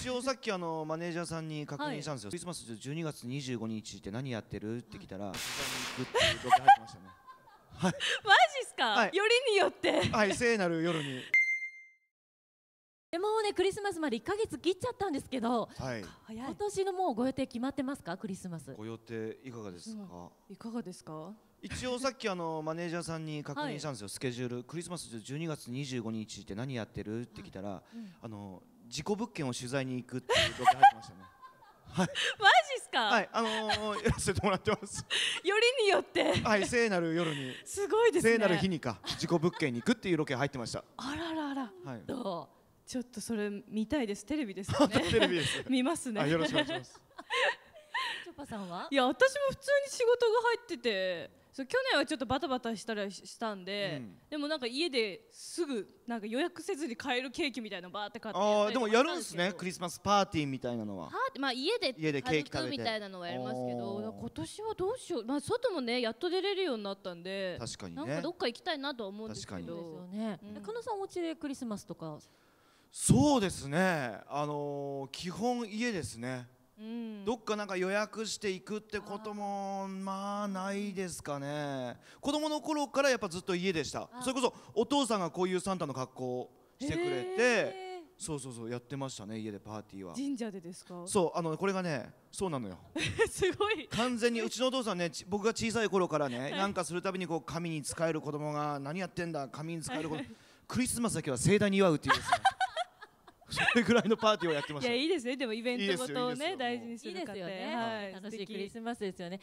一応さっきあのマネージャーさんに確認したんですよ、クリスマス12月25日って何やってるって来たら膝にグッてロケ入ってましたねはいマジっすか、はいよりによってはい聖なる夜にでもねクリスマスまで1か月切っちゃったんですけどはい今年のもうご予定決まってますかクリスマスご予定いかがですか、いかがですか一応さっきあのマネージャーさんに確認したんですよ、スケジュールクリスマス12月25日って何やってるって来たら、あの事故物件を取材に行くっていうロケ入ってましたね。はい、マジっすか。はい、あのー、やらせてもらってます。よりによって。はい、聖なる夜に。すごいですね。聖なる日にか、事故物件に行くっていうロケ入ってました。あららら。はい。どう。ちょっとそれ見たいです。テレビですね。テレビです。見ますね。よろしくお願いします。チョパさんは。いや、私も普通に仕事が入ってて。そう去年はちょっとバタバタしたりしたんで、うんでもなんか家ですぐなんか予約せずに買えるケーキみたいなのバーって買ってああでもやるんですねクリスマスパーティーみたいなのははまあ家で家でケーキ食べてみたいなのはやりますけど今年はどうしよう、まあ、外もねやっと出れるようになったんで確かになんかどっか行きたいなと思うんですけ確かにそうどね。うんえかなさんお家でクリスマスとかそうですねあのー基本家ですねどっかなんか予約していくってこともまあないですかね子供の頃からやっぱずっと家でしたそれこそお父さんがこういうサンタの格好をしてくれてそうそうそうやってましたね家でパーティーは神社でですかそうあのこれがねそうなのよ すごい完全にうちのお父さんね僕が小さい頃からね、はい、なんかするたびにこう紙に使える子供が何やってんだ紙に使える子供、はい、クリスマスだけは盛大に祝うっていうですねそれぐらいのパーティーをやってました。いやいいですね。でもイベントごとをね大事にするかって、はい、楽しいクリスマスですよね。